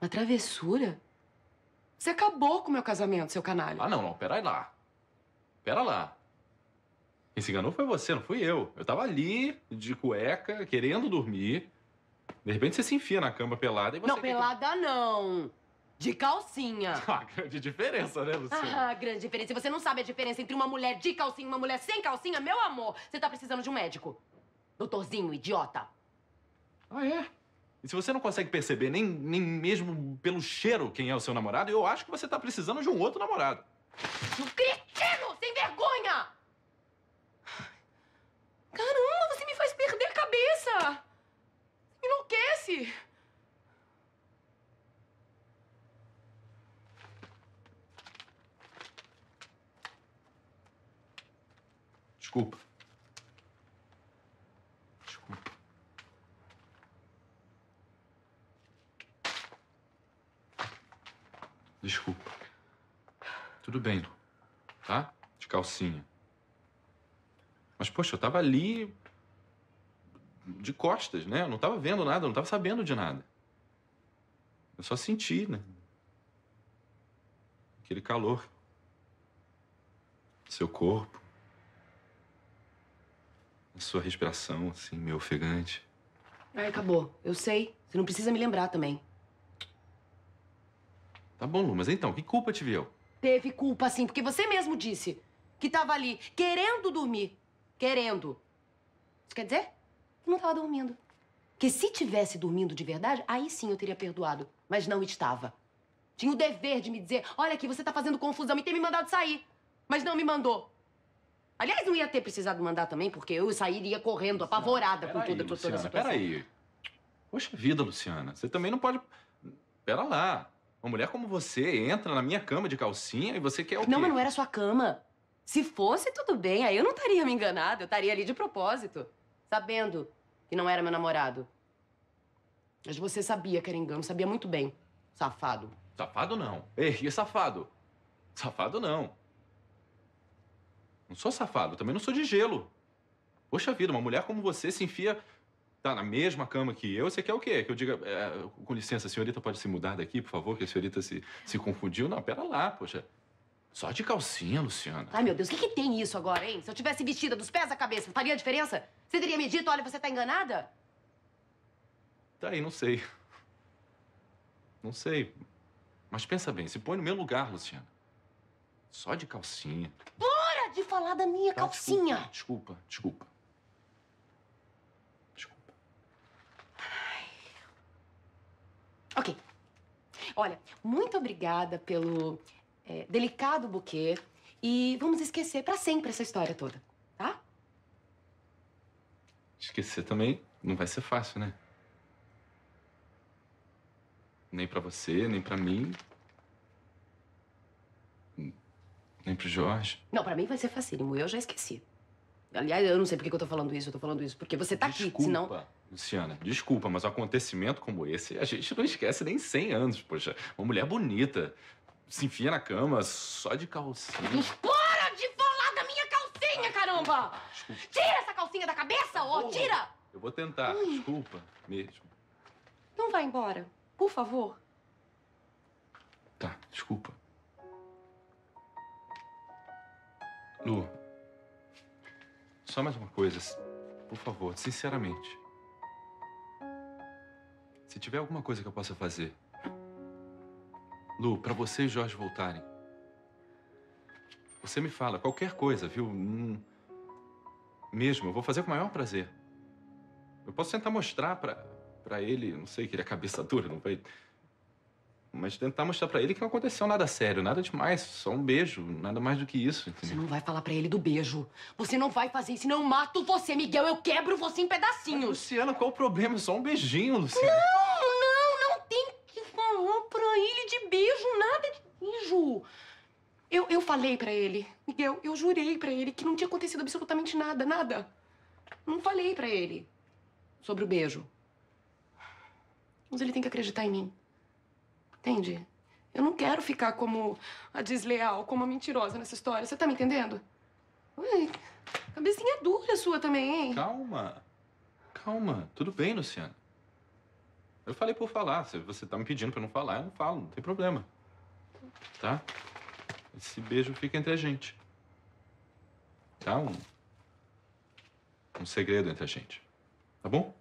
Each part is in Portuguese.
Uma travessura? Você acabou com o meu casamento, seu canalha. Ah, não, não. Pera lá. Pera lá. Quem se enganou foi você, não fui eu. Eu tava ali, de cueca, querendo dormir. De repente você se enfia na cama pelada e você. Não, pelada que... não! De calcinha. Ah, grande diferença, né, Luciana? Ah, grande diferença. E você não sabe a diferença entre uma mulher de calcinha e uma mulher sem calcinha, meu amor. Você tá precisando de um médico. Doutorzinho, idiota. Ah, é? E se você não consegue perceber nem, nem mesmo pelo cheiro quem é o seu namorado, eu acho que você tá precisando de um outro namorado. Um cretino! Sem vergonha! Caramba, você me faz perder a cabeça! Me enlouquece! Desculpa. Desculpa. Tudo bem, tá? De calcinha. Mas, poxa, eu tava ali de costas, né? Eu não tava vendo nada, eu não tava sabendo de nada. Eu só senti, né? Aquele calor. Seu corpo. A sua respiração, assim, meio ofegante. Ai, acabou. Eu sei. Você não precisa me lembrar também. Tá bom, Lu, mas então, que culpa tive eu? Teve culpa, sim, porque você mesmo disse que tava ali querendo dormir. Querendo. Isso quer dizer? não tava dormindo. Que se tivesse dormindo de verdade, aí sim eu teria perdoado. Mas não estava. Tinha o dever de me dizer, olha aqui, você tá fazendo confusão e ter me mandado sair. Mas não me mandou. Aliás, não ia ter precisado mandar também, porque eu sairia correndo, apavorada não, com toda, aí, toda, Luciana, toda situação. Peraí. Poxa vida, Luciana. Você também não pode... Pera lá. Uma mulher como você entra na minha cama de calcinha e você quer o quê? Não, mas não era sua cama. Se fosse, tudo bem. Aí eu não estaria me enganada. Eu estaria ali de propósito. Sabendo que não era meu namorado. Mas você sabia que era engano. Sabia muito bem. Safado. Safado não. Ei, e safado? Safado não. Não sou safado. Também não sou de gelo. Poxa vida, uma mulher como você se enfia tá na mesma cama que eu, você quer o quê? Que eu diga, é, com licença, a senhorita pode se mudar daqui, por favor, que a senhorita se, se confundiu? Não, pera lá, poxa. Só de calcinha, Luciana. Ai, meu Deus, o que, que tem isso agora, hein? Se eu tivesse vestida dos pés à cabeça, faria diferença? Você teria me dito, olha, você tá enganada? Tá aí, não sei. Não sei. Mas pensa bem, se põe no meu lugar, Luciana. Só de calcinha. Para de falar da minha tá, calcinha! Desculpa, desculpa, desculpa. Olha, muito obrigada pelo é, delicado buquê e vamos esquecer para sempre essa história toda, tá? Esquecer também não vai ser fácil, né? Nem para você, nem para mim. Nem pro Jorge. Não, para mim vai ser facílimo. Eu já esqueci. Aliás, eu não sei por que eu tô falando isso, eu tô falando isso porque você tá desculpa, aqui, senão... Desculpa, Luciana, desculpa, mas um acontecimento como esse a gente não esquece nem 100 anos, poxa. Uma mulher bonita se enfia na cama só de calcinha. Para de falar da minha calcinha, caramba! Desculpa. Tira essa calcinha da cabeça, ô, oh, tira! Eu vou tentar, desculpa mesmo. Não vá embora, por favor. Tá, desculpa. Lu, só mais uma coisa, por favor, sinceramente. Se tiver alguma coisa que eu possa fazer, Lu, para você e Jorge voltarem, você me fala qualquer coisa, viu? Hum, mesmo, eu vou fazer com o maior prazer. Eu posso tentar mostrar para para ele, não sei, que ele é cabeça dura, não vai mas tentar mostrar para ele que não aconteceu nada sério, nada demais, só um beijo, nada mais do que isso. Entendeu? Você não vai falar para ele do beijo. Você não vai fazer isso, não mato você, Miguel, eu quebro você em pedacinhos. Mas, Luciana, qual o problema? Só um beijinho, Luciana. Não, não, não tem que falar pra ele de beijo, nada de beijo. Eu, eu falei para ele, Miguel, eu jurei para ele que não tinha acontecido absolutamente nada, nada. Não falei para ele sobre o beijo. Mas ele tem que acreditar em mim. Entende? Eu não quero ficar como a desleal, como a mentirosa nessa história. Você tá me entendendo? Ui, cabecinha dura sua também, hein? Calma. Calma. Tudo bem, Luciano. Eu falei por falar. Se você tá me pedindo pra não falar, eu não falo. Não tem problema. Tá? Esse beijo fica entre a gente. Tá? Um, um segredo entre a gente. Tá bom?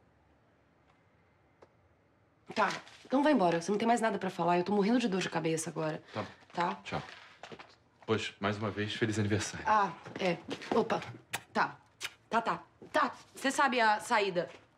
Tá, então vai embora. Você não tem mais nada pra falar. Eu tô morrendo de dor de cabeça agora. Tá. Tá? Tchau. Pois, mais uma vez, feliz aniversário. Ah, é. Opa. Tá. Tá, tá. Tá, você sabe a saída.